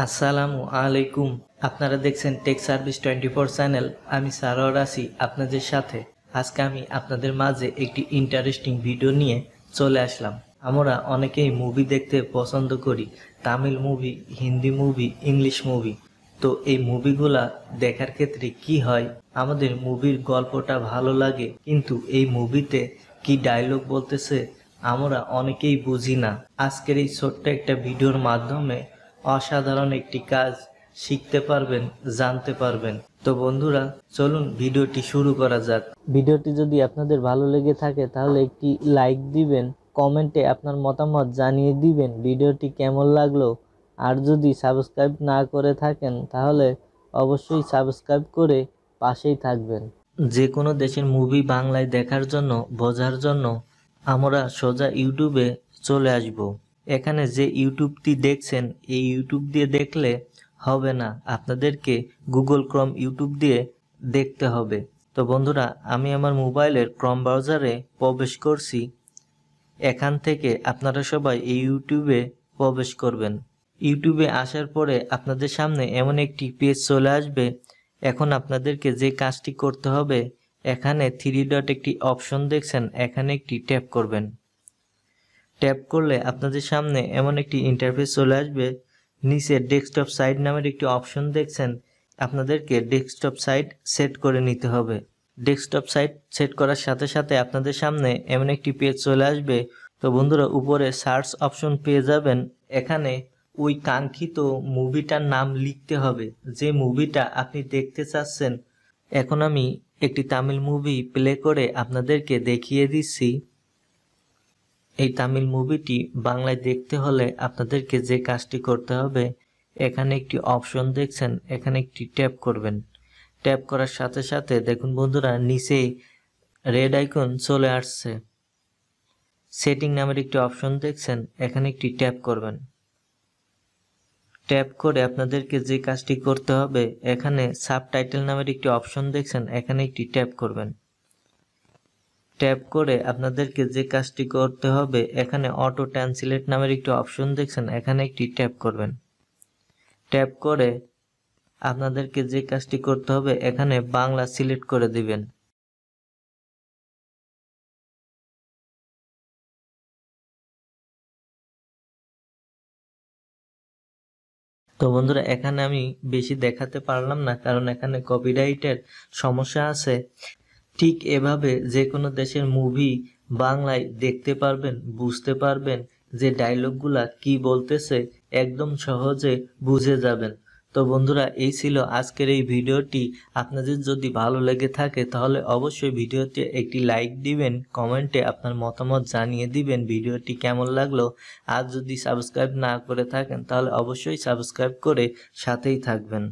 আসসালামু আলাইকুম আপনারা দেখছেন tech service twenty four channel আমি সারোয়ার আছি আপনাদের সাথে আজকে আমি আপনাদের মাঝে একটি ইন্টারেস্টিং ভিডিও নিয়ে চলে আসলাম আমরা অনেকেই মুভি দেখতে পছন্দ করি Tamil movie Hindi movie English movie তো এই মুভিগুলা দেখার ক্ষেত্রে কি হয় আমাদের মুভির গল্পটা ভালো লাগে কিন্তু এই মুভিতে কি ডায়লগ বলতেছে আমরা অনেকেই বুঝি না আজকের এই ছোট্ট একটা ভিডিওর মাধ্যমে অসাধারণ একটি কাজ শিখতে পারবেন জানতে পারবেন তো বন্ধুরা চলুন ভিডিওটি শুরু করা যাক ভিডিওটি যদি আপনাদের ভালো লেগে থাকে তাহলে একটি লাইক দিবেন কমেন্টে আপনার মতামত জানিয়ে দিবেন ভিডিওটি কেমন লাগলো আর যদি সাবস্ক্রাইব না করে থাকেন তাহলে অবশ্যই সাবস্ক্রাইব করে পাশেই থাকবেন যে কোনো দেশের মুভি বাংলায় দেখার জন্য বোঝার জন্য আমরা সোজা ইউটিউবে চলে আসব এখানে যে ইউটিউবটি দেখছেন এই ইউটিউব দিয়ে দেখলে হবে না আপনাদেরকে গুগল ক্রম ইউটিউব দিয়ে দেখতে হবে তো বন্ধুরা আমি আমার মোবাইলের ক্রম ব্রাউজারে প্রবেশ করছি এখান থেকে আপনারা সবাই এই ইউটিউবে প্রবেশ করবেন ইউটিউবে আসার পরে আপনাদের সামনে এমন একটি পেজ চলে আসবে এখন আপনাদেরকে যে কাজটি করতে হবে এখানে থ্রি ডট একটি অপশন দেখছেন এখানে একটি ট্যাপ করবেন ট্যাপ করলে আপনাদের সামনে এমন একটি ইন্টারফেস চলে আসবে নিচে ডেস্কটপ সাইট নামের একটি অপশন দেখছেন আপনাদেরকে ডেস্কটপ সাইট সেট করে নিতে হবে ডেস্কটপ সাইট সেট করার সাথে সাথে আপনাদের সামনে এমন একটি পেজ চলে আসবে তো বন্ধুরা উপরে সার্চ অপশন পেয়ে যাবেন এখানে ওই কাঙ্ক্ষিত মুভিটার নাম লিখতে হবে যে মুভিটা আপনি দেখতে চাচ্ছেন এখন আমি একটি তামিল মুভি প্লে করে আপনাদেরকে দেখিয়ে দিচ্ছি এই তামিল মুভিটি বাংলায় দেখতে হলে আপনাদেরকে যে কাজটি করতে হবে এখানে একটি অপশন দেখছেন এখানে একটি ট্যাপ করবেন ট্যাপ করার সাথে সাথে দেখুন বন্ধুরা নিচে রেড আইকন চলে আসছে সেটিং নামের একটি অপশন দেখছেন এখানে একটি ট্যাপ করবেন ট্যাপ করে আপনাদেরকে যে কাজটি করতে হবে এখানে সাবটাইটেল নামের একটি অপশন দেখছেন এখানে একটি ট্যাপ করবেন ট্যাপ করে আপনাদেরকে যে কাজটি করতে হবে এখানে অটো ট্রান্সলেট নামের একটি অপশন দেখছেন এখানে একটি ট্যাপ করবেন ট্যাপ করে আপনাদেরকে যে কাজটি করতে হবে এখানে বাংলা সিলেক্ট করে দিবেন তো বন্ধুরা এখানে আমি বেশি দেখাতে পারলাম না কারণ এখানে কপিরাইটের সমস্যা আছে ঠিক এভাবে যে কোনো দেশের মুভি বাংলায় দেখতে পারবেন বুঝতে পারবেন যে ডায়লগুলা কি বলতেছে একদম সহজে বুঝে যাবেন তো বন্ধুরা এই ছিল আজকের এই ভিডিওটি আপনাদের যদি ভালো লেগে থাকে তাহলে অবশ্যই ভিডিওতে একটি লাইক দিবেন কমেন্টে আপনার মতামত জানিয়ে দিবেন ভিডিওটি কেমন লাগলো আর যদি সাবস্ক্রাইব না করে থাকেন তাহলে অবশ্যই সাবস্ক্রাইব করে সাথেই থাকবেন